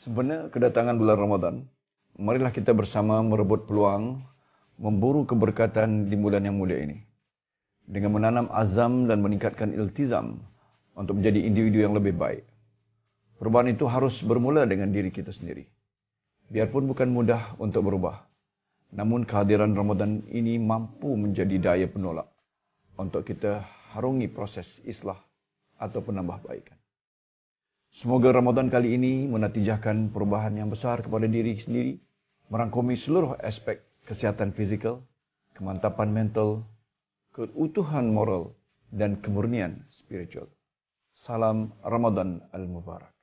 Sebenarnya kedatangan bulan Ramadan, marilah kita bersama merebut peluang memburu keberkatan di bulan yang mulia ini. Dengan menanam azam dan meningkatkan iltizam untuk menjadi individu yang lebih baik. Perubahan itu harus bermula dengan diri kita sendiri. Biarpun bukan mudah untuk berubah, namun kehadiran Ramadan ini mampu menjadi daya penolak untuk kita harungi proses islah atau penambahbaikan. Semoga Ramadan kali ini menatijahkan perubahan yang besar kepada diri sendiri, merangkumi seluruh aspek kesihatan fizikal, kemantapan mental, keutuhan moral dan kemurnian spiritual. Salam Ramadan Al-Mubarak.